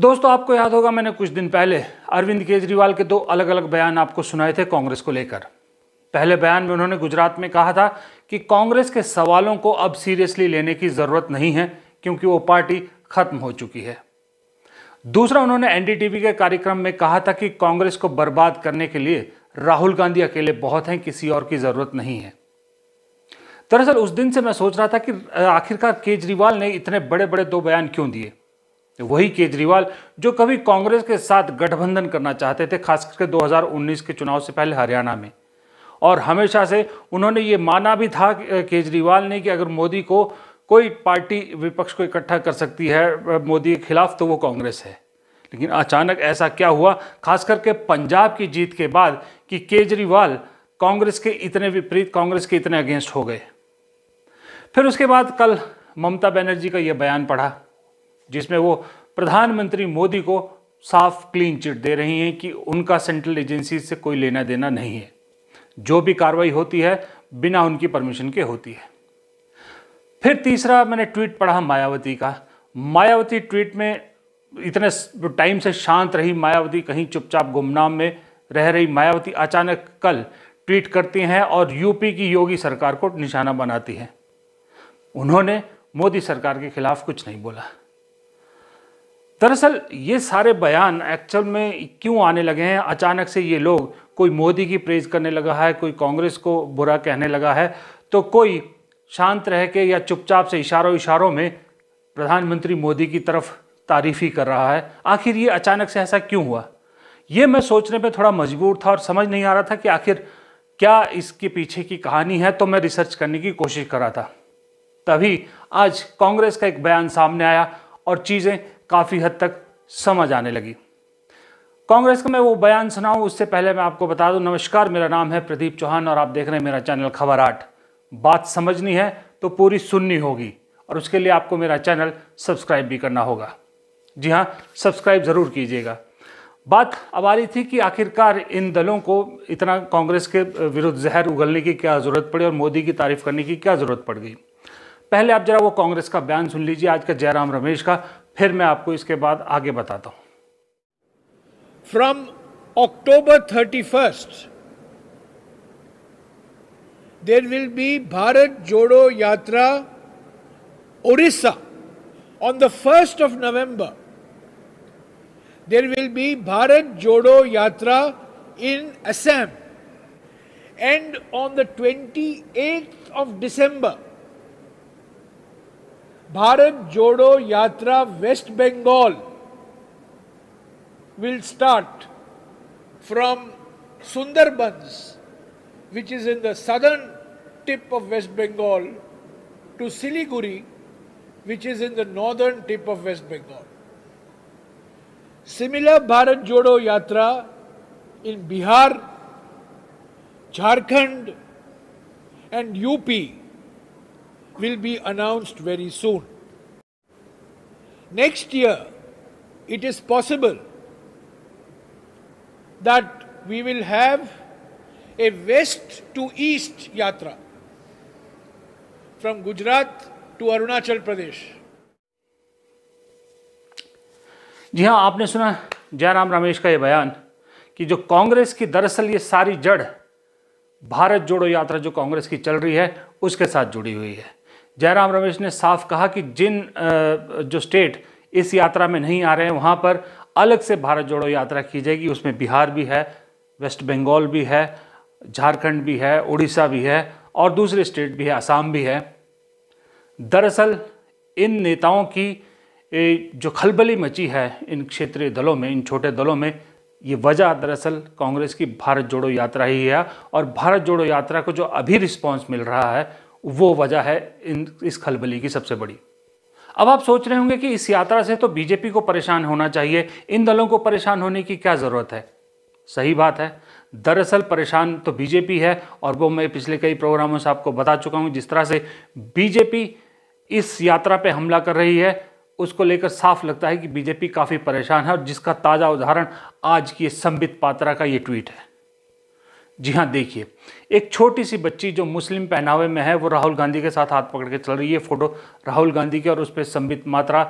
दोस्तों आपको याद होगा मैंने कुछ दिन पहले अरविंद केजरीवाल के दो अलग अलग बयान आपको सुनाए थे कांग्रेस को लेकर पहले बयान में उन्होंने गुजरात में कहा था कि कांग्रेस के सवालों को अब सीरियसली लेने की ज़रूरत नहीं है क्योंकि वो पार्टी खत्म हो चुकी है दूसरा उन्होंने एनडीटीवी के कार्यक्रम में कहा था कि कांग्रेस को बर्बाद करने के लिए राहुल गांधी अकेले बहुत हैं किसी और की ज़रूरत नहीं है दरअसल उस दिन से मैं सोच रहा था कि आखिरकार केजरीवाल ने इतने बड़े बड़े दो बयान क्यों दिए वही केजरीवाल जो कभी कांग्रेस के साथ गठबंधन करना चाहते थे खासकर 2019 के चुनाव से पहले हरियाणा में और हमेशा से उन्होंने ये माना भी था केजरीवाल ने कि अगर मोदी को कोई पार्टी विपक्ष को इकट्ठा कर सकती है मोदी के खिलाफ तो वो कांग्रेस है लेकिन अचानक ऐसा क्या हुआ खास करके पंजाब की जीत के बाद कि केजरीवाल कांग्रेस के इतने विपरीत कांग्रेस के इतने अगेंस्ट हो गए फिर उसके बाद कल ममता बनर्जी का यह बयान पढ़ा जिसमें वो प्रधानमंत्री मोदी को साफ क्लीन चिट दे रही हैं कि उनका सेंट्रल एजेंसी से कोई लेना देना नहीं है जो भी कार्रवाई होती है बिना उनकी परमिशन के होती है फिर तीसरा मैंने ट्वीट पढ़ा मायावती का मायावती ट्वीट में इतने टाइम से शांत रही मायावती कहीं चुपचाप गुमनाम में रह रही मायावती अचानक कल ट्वीट करती हैं और यूपी की योगी सरकार को निशाना बनाती हैं उन्होंने मोदी सरकार के खिलाफ कुछ नहीं बोला दरअसल ये सारे बयान एक्चुअल में क्यों आने लगे हैं अचानक से ये लोग कोई मोदी की प्रेज करने लगा है कोई कांग्रेस को बुरा कहने लगा है तो कोई शांत रह के या चुपचाप से इशारों इशारों में प्रधानमंत्री मोदी की तरफ तारीफ़ ही कर रहा है आखिर ये अचानक से ऐसा क्यों हुआ ये मैं सोचने पे थोड़ा मजबूर था और समझ नहीं आ रहा था कि आखिर क्या इसके पीछे की कहानी है तो मैं रिसर्च करने की कोशिश कर रहा था तभी आज कांग्रेस का एक बयान सामने आया और चीज़ें काफ़ी हद तक समझ आने लगी कांग्रेस का मैं वो बयान सुनाऊं उससे पहले मैं आपको बता दूं नमस्कार मेरा नाम है प्रदीप चौहान और आप देख रहे हैं मेरा चैनल खबर आठ बात समझनी है तो पूरी सुननी होगी और उसके लिए आपको मेरा चैनल सब्सक्राइब भी करना होगा जी हाँ सब्सक्राइब ज़रूर कीजिएगा बात अब आ रही थी कि आखिरकार इन दलों को इतना कांग्रेस के विरुद्ध जहर उगलने की क्या ज़रूरत पड़ी और मोदी की तारीफ़ करने की क्या ज़रूरत पड़ गई पहले आप जरा वो कांग्रेस का बयान सुन लीजिए आज का जयराम रमेश का फिर मैं आपको इसके बाद आगे बताता हूं from October thirty first there will be Bharat Jodo Yatra Odisha on the first of November there will be Bharat Jodo Yatra in Assam and on the twenty eight of December Bharat Jodo Yatra West Bengal will start from Sundarbans which is in the southern tip of West Bengal to Siliguri which is in the northern tip of West Bengal similar Bharat Jodo Yatra in Bihar Jharkhand and UP will be announced very soon. Next year, it is possible that we will have a west to east yatra from Gujarat to Arunachal Pradesh. जी हाँ आपने सुना जयराम रमेश का ये बयान कि जो कांग्रेस की दरअसल ये सारी जड़ भारत जोड़ो यात्रा जो कांग्रेस की चल रही है उसके साथ जुड़ी हुई है जयराम रमेश ने साफ कहा कि जिन जो स्टेट इस यात्रा में नहीं आ रहे हैं वहाँ पर अलग से भारत जोड़ो यात्रा की जाएगी उसमें बिहार भी है वेस्ट बंगाल भी है झारखंड भी है उड़ीसा भी है और दूसरे स्टेट भी है आसाम भी है दरअसल इन नेताओं की जो खलबली मची है इन क्षेत्रीय दलों में इन छोटे दलों में ये वजह दरअसल कांग्रेस की भारत जोड़ो यात्रा ही है और भारत जोड़ो यात्रा को जो अभी रिस्पांस मिल रहा है वो वजह है इन इस खलबली की सबसे बड़ी अब आप सोच रहे होंगे कि इस यात्रा से तो बीजेपी को परेशान होना चाहिए इन दलों को परेशान होने की क्या ज़रूरत है सही बात है दरअसल परेशान तो बीजेपी है और वो मैं पिछले कई प्रोग्रामों से आपको बता चुका हूँ जिस तरह से बीजेपी इस यात्रा पे हमला कर रही है उसको लेकर साफ लगता है कि बीजेपी काफ़ी परेशान है और जिसका ताज़ा उदाहरण आज की संबित पात्रा का ये ट्वीट है जी हाँ देखिए एक छोटी सी बच्ची जो मुस्लिम पहनावे में है वो राहुल गांधी के साथ हाथ पकड़ के चल रही है फोटो राहुल गांधी की और उस पर संबित मात्रा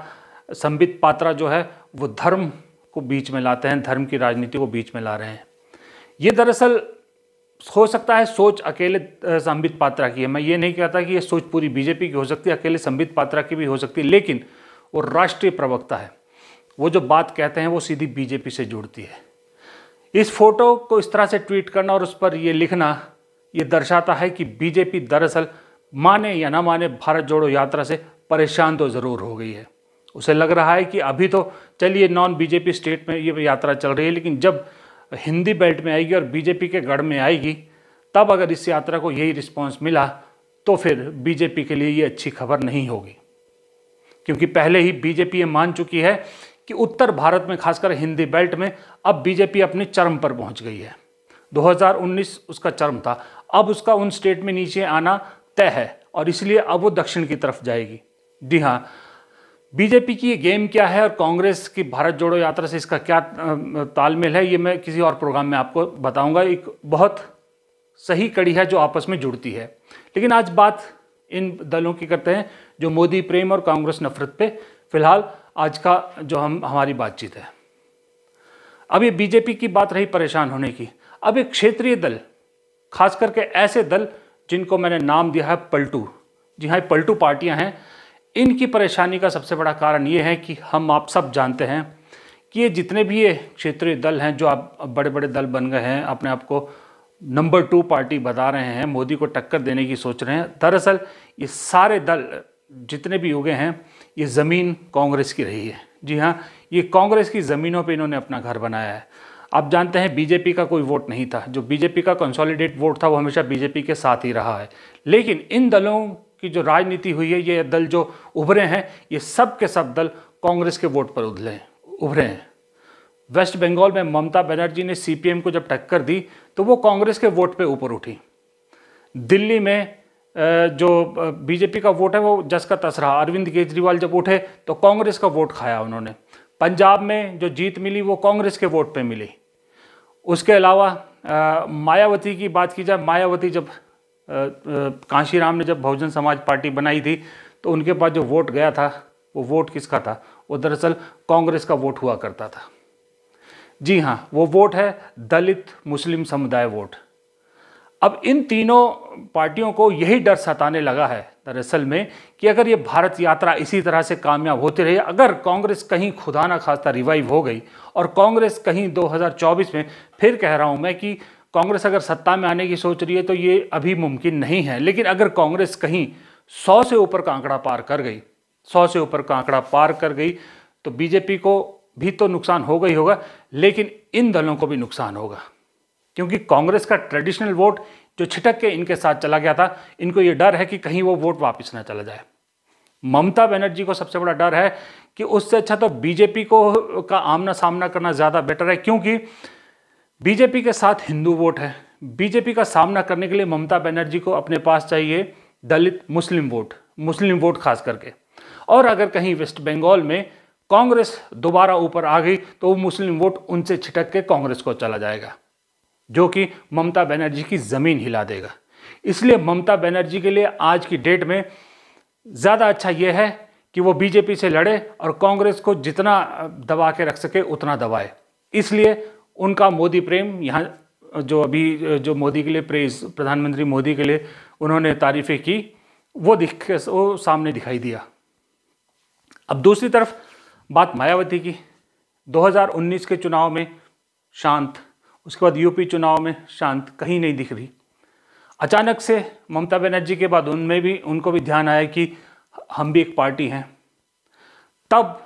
संबित पात्रा जो है वो धर्म को बीच में लाते हैं धर्म की राजनीति को बीच में ला रहे हैं ये दरअसल हो सकता है सोच अकेले संबित पात्रा की है मैं ये नहीं कहता कि ये सोच पूरी बीजेपी की हो सकती है अकेले संबित पात्रा की भी हो सकती है लेकिन वो राष्ट्रीय प्रवक्ता है वो जो बात कहते हैं वो सीधी बीजेपी से जुड़ती है इस फोटो को इस तरह से ट्वीट करना और उस पर यह लिखना ये दर्शाता है कि बीजेपी दरअसल माने या ना माने भारत जोड़ो यात्रा से परेशान तो ज़रूर हो गई है उसे लग रहा है कि अभी तो चलिए नॉन बीजेपी स्टेट में ये यात्रा चल रही है लेकिन जब हिंदी बेल्ट में आएगी और बीजेपी के गढ़ में आएगी तब अगर इस यात्रा को यही रिस्पॉन्स मिला तो फिर बीजेपी के लिए ये अच्छी खबर नहीं होगी क्योंकि पहले ही बीजेपी ये मान चुकी है कि उत्तर भारत में खासकर हिंदी बेल्ट में अब बीजेपी अपने चरम पर पहुंच गई है 2019 उसका चरम था अब उसका उन स्टेट में नीचे आना तय है और इसलिए अब वो दक्षिण की तरफ जाएगी जी हाँ बीजेपी की ये गेम क्या है और कांग्रेस की भारत जोड़ो यात्रा से इसका क्या तालमेल है ये मैं किसी और प्रोग्राम में आपको बताऊंगा एक बहुत सही कड़ी है जो आपस में जुड़ती है लेकिन आज बात इन दलों की करते हैं जो मोदी प्रेम और कांग्रेस नफरत पे फिलहाल आज का जो हम हमारी बातचीत है अब ये बीजेपी की बात रही परेशान होने की अब ये क्षेत्रीय दल खास करके ऐसे दल जिनको मैंने नाम दिया है पलटू जी हाँ पलटू पार्टियां हैं इनकी परेशानी का सबसे बड़ा कारण ये है कि हम आप सब जानते हैं कि ये जितने भी ये क्षेत्रीय दल हैं जो आप बड़े बड़े दल बन गए हैं अपने आप को नंबर टू पार्टी बता रहे हैं मोदी को टक्कर देने की सोच रहे हैं दरअसल ये सारे दल जितने भी योगे हैं ये ज़मीन कांग्रेस की रही है जी हाँ ये कांग्रेस की ज़मीनों पे इन्होंने अपना घर बनाया है आप जानते हैं बीजेपी का कोई वोट नहीं था जो बीजेपी का कंसोलिडेट वोट था वो हमेशा बीजेपी के साथ ही रहा है लेकिन इन दलों की जो राजनीति हुई है ये दल जो उभरे हैं ये सब के सब दल कांग्रेस के वोट पर उधले उभरे हैं वेस्ट बंगाल में ममता बनर्जी ने सीपीएम को जब टक्कर दी तो वो कांग्रेस के वोट पर ऊपर उठी दिल्ली में जो बीजेपी का वोट है वो जस का तस रहा अरविंद केजरीवाल जब उठे तो कांग्रेस का वोट खाया उन्होंने पंजाब में जो जीत मिली वो कांग्रेस के वोट पे मिली उसके अलावा मायावती की बात की जाए मायावती जब कांशीराम ने जब बहुजन समाज पार्टी बनाई थी तो उनके पास जो वोट गया था वो वोट किसका था वो दरअसल कांग्रेस का वोट हुआ करता था जी हाँ वो वोट है दलित मुस्लिम समुदाय वोट अब इन तीनों पार्टियों को यही डर सताने लगा है दरअसल में कि अगर ये भारत यात्रा इसी तरह से कामयाब होती रही अगर कांग्रेस कहीं खुदा ना खास्ता रिवाइव हो गई और कांग्रेस कहीं 2024 में फिर कह रहा हूँ मैं कि कांग्रेस अगर सत्ता में आने की सोच रही है तो ये अभी मुमकिन नहीं है लेकिन अगर कांग्रेस कहीं सौ से ऊपर का आंकड़ा पार कर गई सौ से ऊपर का आंकड़ा पार कर गई तो बीजेपी को भी तो नुकसान होगा ही होगा लेकिन इन दलों को भी नुकसान होगा क्योंकि कांग्रेस का ट्रेडिशनल वोट जो छिटक के इनके साथ चला गया था इनको ये डर है कि कहीं वो वोट वापस ना चला जाए ममता बनर्जी को सबसे बड़ा डर है कि उससे अच्छा तो बीजेपी को का आमना सामना करना ज़्यादा बेटर है क्योंकि बीजेपी के साथ हिंदू वोट है बीजेपी का सामना करने के लिए ममता बनर्जी को अपने पास चाहिए दलित मुस्लिम वोट मुस्लिम वोट खास करके और अगर कहीं वेस्ट बंगाल में कांग्रेस दोबारा ऊपर आ गई तो वो मुस्लिम वोट उनसे छिटक के कांग्रेस को चला जाएगा जो कि ममता बनर्जी की ज़मीन हिला देगा इसलिए ममता बनर्जी के लिए आज की डेट में ज़्यादा अच्छा ये है कि वो बीजेपी से लड़े और कांग्रेस को जितना दबा के रख सके उतना दबाए इसलिए उनका मोदी प्रेम यहाँ जो अभी जो मोदी के लिए प्रेस प्रधानमंत्री मोदी के लिए उन्होंने तारीफ़ें की वो दिख वो सामने दिखाई दिया अब दूसरी तरफ बात मायावती की 2019 के चुनाव में शांत उसके बाद यूपी चुनाव में शांत कहीं नहीं दिख रही अचानक से ममता बनर्जी के बाद उनमें भी उनको भी ध्यान आया कि हम भी एक पार्टी हैं तब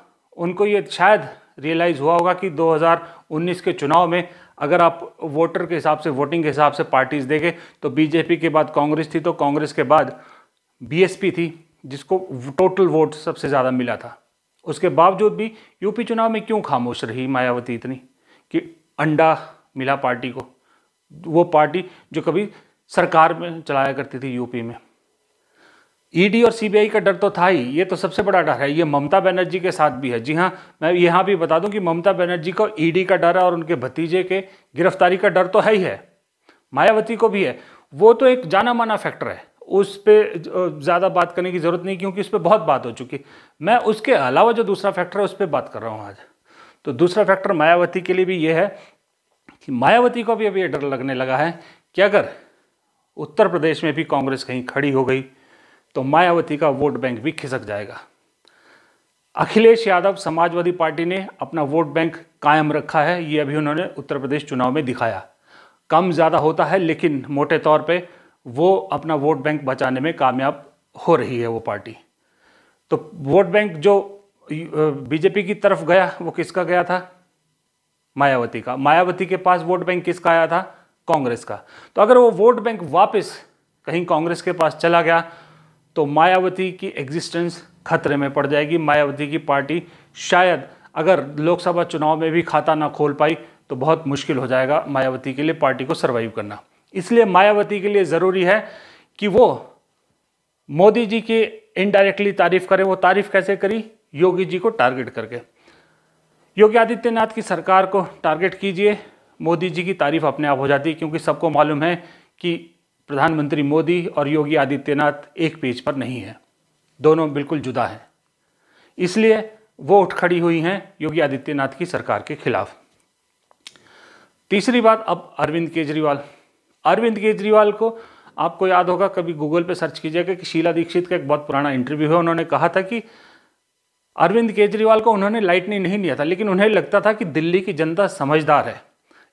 उनको ये शायद रियलाइज़ हुआ होगा कि 2019 के चुनाव में अगर आप वोटर के हिसाब से वोटिंग के हिसाब से पार्टीज़ देखें तो बीजेपी के बाद कांग्रेस थी तो कांग्रेस के बाद बीएसपी थी जिसको टोटल वोट सबसे ज़्यादा मिला था उसके बावजूद भी यूपी चुनाव में क्यों खामोश रही मायावती इतनी कि अंडा मिला पार्टी को वो पार्टी जो कभी सरकार में चलाया करती थी यूपी में ईडी e और सीबीआई का डर तो था ही ये तो सबसे बड़ा डर है ये ममता बनर्जी के साथ भी है जी हाँ मैं यहाँ भी बता दूं कि ममता बनर्जी को ईडी e का डर है और उनके भतीजे के गिरफ्तारी का डर तो है ही है मायावती को भी है वो तो एक जाना माना फैक्टर है उस पर ज़्यादा बात करने की ज़रूरत नहीं क्योंकि उस पर बहुत बात हो चुकी मैं उसके अलावा जो दूसरा फैक्टर है उस पर बात कर रहा हूँ आज तो दूसरा फैक्टर मायावती के लिए भी ये है कि मायावती को भी अब ये डर लगने लगा है कि अगर उत्तर प्रदेश में भी कांग्रेस कहीं खड़ी हो गई तो मायावती का वोट बैंक भी खिसक जाएगा अखिलेश यादव समाजवादी पार्टी ने अपना वोट बैंक कायम रखा है ये अभी उन्होंने उत्तर प्रदेश चुनाव में दिखाया कम ज़्यादा होता है लेकिन मोटे तौर पे वो अपना वोट बैंक बचाने में कामयाब हो रही है वो पार्टी तो वोट बैंक जो बीजेपी की तरफ गया वो किसका गया था मायावती का मायावती के पास वोट बैंक किसका आया था कांग्रेस का तो अगर वो वोट बैंक वापस कहीं कांग्रेस के पास चला गया तो मायावती की एग्जिस्टेंस खतरे में पड़ जाएगी मायावती की पार्टी शायद अगर लोकसभा चुनाव में भी खाता ना खोल पाई तो बहुत मुश्किल हो जाएगा मायावती के लिए पार्टी को सर्वाइव करना इसलिए मायावती के लिए ज़रूरी है कि वो मोदी जी की इनडायरेक्टली तारीफ करें वो तारीफ कैसे करी योगी जी को टारगेट करके योगी आदित्यनाथ की सरकार को टारगेट कीजिए मोदी जी की तारीफ अपने आप हो जाती है क्योंकि सबको मालूम है कि प्रधानमंत्री मोदी और योगी आदित्यनाथ एक पेज पर नहीं है दोनों बिल्कुल जुदा हैं इसलिए वो उठ खड़ी हुई हैं योगी आदित्यनाथ की सरकार के खिलाफ तीसरी बात अब अरविंद केजरीवाल अरविंद केजरीवाल को आपको याद होगा कभी गूगल पे सर्च कीजिएगा कि शीला दीक्षित का एक बहुत पुराना इंटरव्यू है उन्होंने कहा था कि अरविंद केजरीवाल को उन्होंने लाइट नहीं दिया था लेकिन उन्हें लगता था कि दिल्ली की जनता समझदार है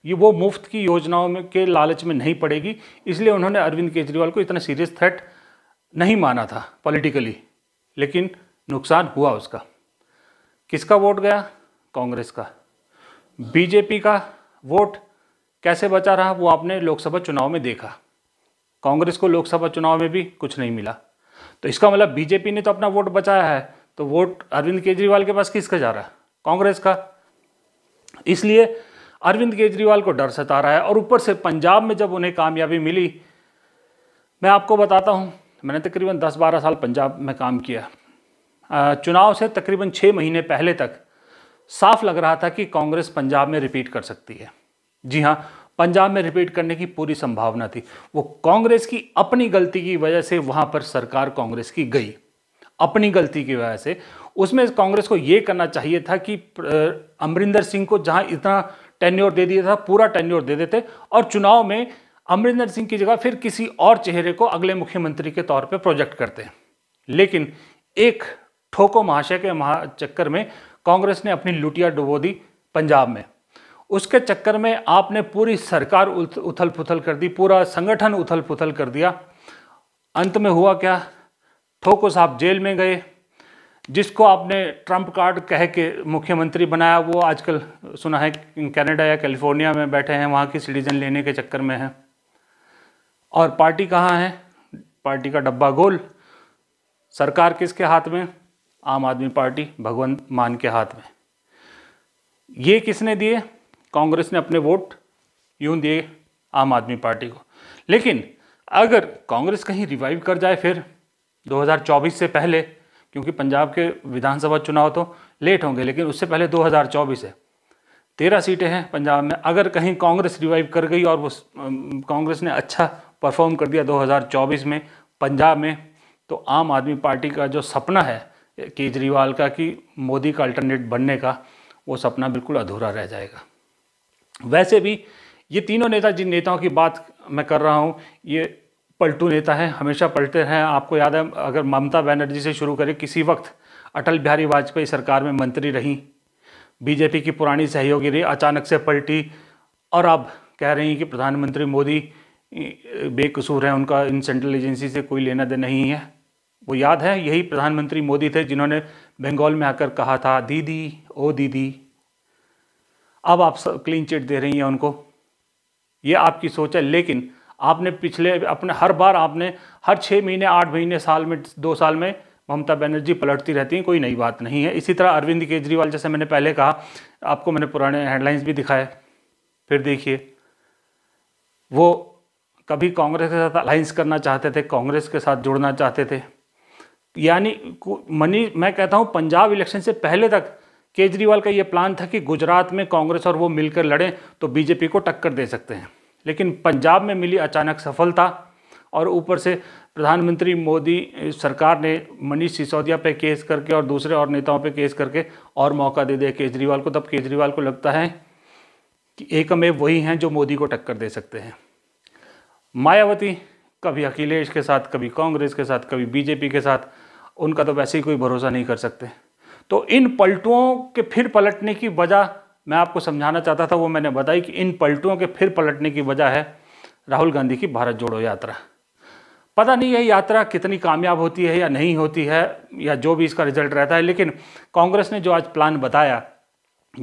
ये वो मुफ्त की योजनाओं में के लालच में नहीं पड़ेगी इसलिए उन्होंने अरविंद केजरीवाल को इतना सीरियस थ्रेट नहीं माना था पॉलिटिकली लेकिन नुकसान हुआ उसका किसका वोट गया कांग्रेस का बीजेपी का वोट कैसे बचा रहा वो आपने लोकसभा चुनाव में देखा कांग्रेस को लोकसभा चुनाव में भी कुछ नहीं मिला तो इसका मतलब बीजेपी ने तो अपना वोट बचाया है तो वोट अरविंद केजरीवाल के पास किसका जा रहा है कांग्रेस का इसलिए अरविंद केजरीवाल को डर सता रहा है और ऊपर से पंजाब में जब उन्हें कामयाबी मिली मैं आपको बताता हूँ मैंने तकरीबन 10-12 साल पंजाब में काम किया चुनाव से तकरीबन छः महीने पहले तक साफ लग रहा था कि कांग्रेस पंजाब में रिपीट कर सकती है जी हाँ पंजाब में रिपीट करने की पूरी संभावना थी वो कांग्रेस की अपनी गलती की वजह से वहाँ पर सरकार कांग्रेस की गई अपनी गलती की वजह से उसमें कांग्रेस को ये करना चाहिए था कि अमरिंदर सिंह को जहां इतना टेन्योर दे दिया था पूरा टेन्योर दे देते और चुनाव में अमरिंदर सिंह की जगह फिर किसी और चेहरे को अगले मुख्यमंत्री के तौर पर प्रोजेक्ट करते लेकिन एक ठोको महाशय के महा चक्कर में कांग्रेस ने अपनी लुटिया डुबो दी पंजाब में उसके चक्कर में आपने पूरी सरकार उथल पुथल कर दी पूरा संगठन उथल पुथल कर दिया अंत में हुआ क्या ठोको साहब जेल में गए जिसको आपने ट्रम्प कार्ड कह के मुख्यमंत्री बनाया वो आजकल सुना है कनाडा या कैलिफोर्निया में बैठे हैं वहाँ की सिटीजन लेने के चक्कर में हैं और पार्टी कहाँ है पार्टी का डब्बा गोल सरकार किसके हाथ में आम आदमी पार्टी भगवंत मान के हाथ में ये किसने दिए कांग्रेस ने अपने वोट यूं दिए आम आदमी पार्टी को लेकिन अगर कांग्रेस कहीं रिवाइव कर जाए फिर 2024 से पहले क्योंकि पंजाब के विधानसभा चुनाव तो लेट होंगे लेकिन उससे पहले 2024 है तेरह सीटें हैं पंजाब में अगर कहीं कांग्रेस रिवाइव कर गई और वो कांग्रेस ने अच्छा परफॉर्म कर दिया 2024 में पंजाब में तो आम आदमी पार्टी का जो सपना है केजरीवाल का कि मोदी का अल्टरनेट बनने का वो सपना बिल्कुल अधूरा रह जाएगा वैसे भी ये तीनों नेता जिन नेताओं की बात मैं कर रहा हूँ ये पलटू नेता हैं हमेशा पलटे हैं आपको याद है अगर ममता बनर्जी से शुरू करें किसी वक्त अटल बिहारी वाजपेयी सरकार में मंत्री रहीं बीजेपी की पुरानी सहयोगी रही अचानक से पलटी और अब कह रही हैं कि प्रधानमंत्री मोदी बेकसूर हैं उनका इन सेंट्रल एजेंसी से कोई लेना देना नहीं है वो याद है यही प्रधानमंत्री मोदी थे जिन्होंने बंगाल में आकर कहा था दीदी ओ दीदी अब आप क्लीन चिट दे रही हैं उनको ये आपकी सोच है लेकिन आपने पिछले अपने हर बार आपने हर छः महीने आठ महीने साल में दो साल में ममता बनर्जी पलटती रहती हैं कोई नई बात नहीं है इसी तरह अरविंद केजरीवाल जैसे मैंने पहले कहा आपको मैंने पुराने हेडलाइंस भी दिखाए फिर देखिए वो कभी कांग्रेस के साथ अलाइंस करना चाहते थे कांग्रेस के साथ जुड़ना चाहते थे यानी मनी मैं कहता हूँ पंजाब इलेक्शन से पहले तक केजरीवाल का ये प्लान था कि गुजरात में कांग्रेस और वो मिलकर लड़ें तो बीजेपी को टक्कर दे सकते हैं लेकिन पंजाब में मिली अचानक सफलता और ऊपर से प्रधानमंत्री मोदी सरकार ने मनीष सिसोदिया पे केस करके और दूसरे और नेताओं पे केस करके और मौका दे दिया केजरीवाल को तब केजरीवाल को लगता है कि एकमेव वही हैं जो मोदी को टक्कर दे सकते हैं मायावती कभी अखिलेश के साथ कभी कांग्रेस के साथ कभी बीजेपी के साथ उनका तो वैसे ही कोई भरोसा नहीं कर सकते तो इन पलटुओं के फिर पलटने की वजह मैं आपको समझाना चाहता था वो मैंने बताई कि इन पलटुओं के फिर पलटने की वजह है राहुल गांधी की भारत जोड़ो यात्रा पता नहीं है यात्रा कितनी कामयाब होती है या नहीं होती है या जो भी इसका रिजल्ट रहता है लेकिन कांग्रेस ने जो आज प्लान बताया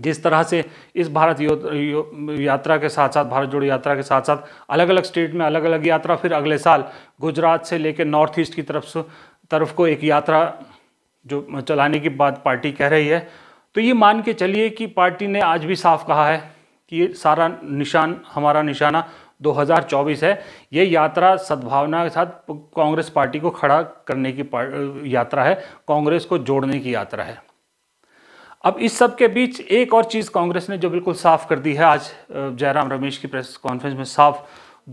जिस तरह से इस भारत यो, यो, यात्रा के साथ साथ भारत जोड़ो यात्रा के साथ साथ अलग अलग स्टेट में अलग अलग यात्रा फिर अगले साल गुजरात से लेकर नॉर्थ ईस्ट की तरफ तरफ को एक यात्रा जो चलाने की बात पार्टी कह रही है तो ये मान के चलिए कि पार्टी ने आज भी साफ कहा है कि ये सारा निशान हमारा निशाना 2024 है ये यात्रा सद्भावना के साथ कांग्रेस पार्टी को खड़ा करने की यात्रा है कांग्रेस को जोड़ने की यात्रा है अब इस सब के बीच एक और चीज़ कांग्रेस ने जो बिल्कुल साफ कर दी है आज जयराम रमेश की प्रेस कॉन्फ्रेंस में साफ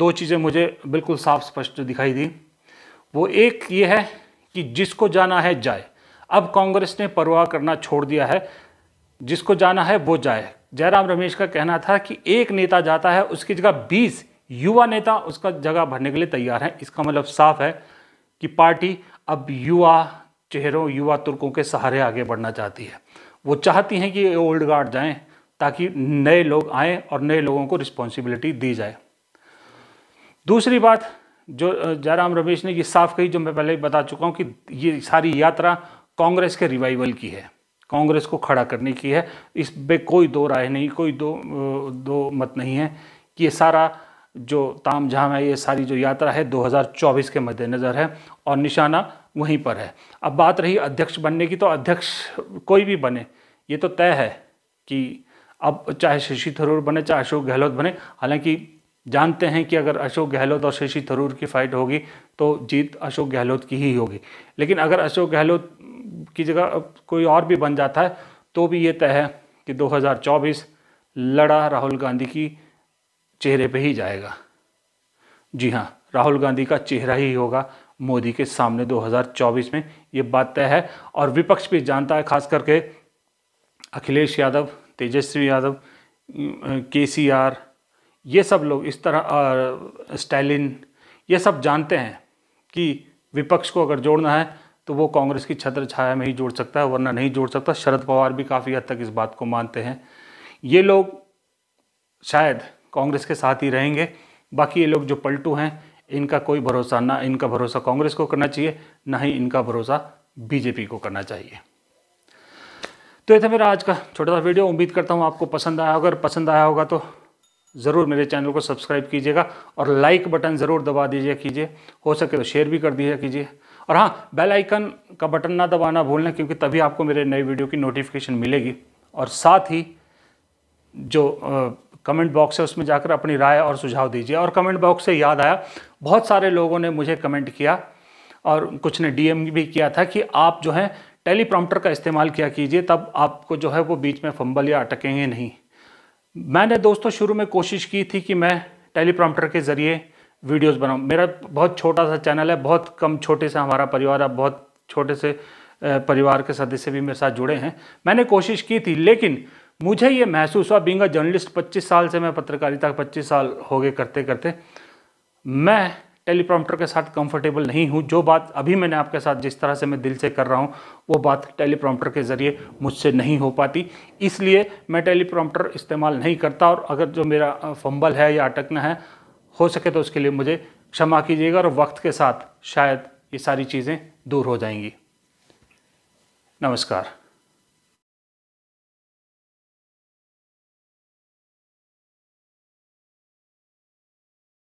दो चीज़ें मुझे बिल्कुल साफ स्पष्ट दिखाई दी वो एक ये है कि जिसको जाना है जाए अब कांग्रेस ने परवाह करना छोड़ दिया है जिसको जाना है वो जाए जयराम रमेश का कहना था कि एक नेता जाता है उसकी जगह बीस युवा नेता उसका जगह भरने के लिए तैयार हैं इसका मतलब साफ है कि पार्टी अब युवा चेहरों युवा तुर्कों के सहारे आगे बढ़ना चाहती है वो चाहती हैं कि ओल्ड गार्ड जाएं ताकि नए लोग आएँ और नए लोगों को रिस्पॉन्सिबिलिटी दी जाए दूसरी बात जो जयराम रमेश ने ये साफ कही जो मैं पहले ही बता चुका हूँ कि ये सारी यात्रा कांग्रेस के रिवाइवल की है कांग्रेस को खड़ा करने की है इस पर कोई दो राय नहीं कोई दो दो मत नहीं है कि ये सारा जो ताम झाम है ये सारी जो यात्रा है 2024 के मद्देनज़र है और निशाना वहीं पर है अब बात रही अध्यक्ष बनने की तो अध्यक्ष कोई भी बने ये तो तय है कि अब चाहे शशि थरूर बने चाहे अशोक गहलोत बने हालांकि जानते हैं कि अगर अशोक गहलोत और शशि थरूर की फाइट होगी तो जीत अशोक गहलोत की ही होगी लेकिन अगर अशोक गहलोत की जगह कोई और भी बन जाता है तो भी ये तय है कि 2024 लड़ा राहुल गांधी की चेहरे पे ही जाएगा जी हाँ राहुल गांधी का चेहरा ही होगा मोदी के सामने 2024 में ये बात तय है और विपक्ष भी जानता है खास करके अखिलेश यादव तेजस्वी यादव के सी आर ये सब लोग इस तरह स्टालिन ये सब जानते हैं कि विपक्ष को अगर जोड़ना है तो वो कांग्रेस की छत्र छाया में ही जोड़ सकता है वरना नहीं जोड़ सकता शरद पवार भी काफ़ी हद तक इस बात को मानते हैं ये लोग शायद कांग्रेस के साथ ही रहेंगे बाकी ये लोग जो पलटू हैं इनका कोई भरोसा ना इनका भरोसा कांग्रेस को करना चाहिए ना ही इनका भरोसा बीजेपी को करना चाहिए तो ये था मेरा आज का छोटा सा वीडियो उम्मीद करता हूँ आपको पसंद आया अगर पसंद आया होगा तो ज़रूर मेरे चैनल को सब्सक्राइब कीजिएगा और लाइक बटन ज़रूर दबा दीजिए कीजिए हो सके तो शेयर भी कर दीजिए कीजिए और हाँ बेल आइकन का बटन ना दबाना भूलना क्योंकि तभी आपको मेरे नए वीडियो की नोटिफिकेशन मिलेगी और साथ ही जो आ, कमेंट बॉक्स है उसमें जाकर अपनी राय और सुझाव दीजिए और कमेंट बॉक्स से याद आया बहुत सारे लोगों ने मुझे कमेंट किया और कुछ ने डीएम भी किया था कि आप जो है टेलीप्रॉम्प्टर का इस्तेमाल किया कीजिए तब आपको जो है वो बीच में फंबल या अटकेंगे नहीं मैंने दोस्तों शुरू में कोशिश की थी कि मैं टेलीप्रॉम्प्टर के ज़रिए वीडियोस बनाऊं मेरा बहुत छोटा सा चैनल है बहुत कम छोटे से हमारा परिवार अब बहुत छोटे से परिवार के सदस्य भी मेरे साथ जुड़े हैं मैंने कोशिश की थी लेकिन मुझे ये महसूस हुआ बिंगा जर्नलिस्ट 25 साल से मैं पत्रकारिता 25 साल हो गए करते करते मैं टेलीप्रॉम्प्टर के साथ कंफर्टेबल नहीं हूँ जो बात अभी मैंने आपके साथ जिस तरह से मैं दिल से कर रहा हूँ वो बात टेलीप्रॉम्प्टर के ज़रिए मुझसे नहीं हो पाती इसलिए मैं टेलीप्रॉम्प्टर इस्तेमाल नहीं करता और अगर जो मेरा फंबल है या अटकना है हो सके तो उसके लिए मुझे क्षमा कीजिएगा और वक्त के साथ शायद ये सारी चीज़ें दूर हो जाएंगी नमस्कार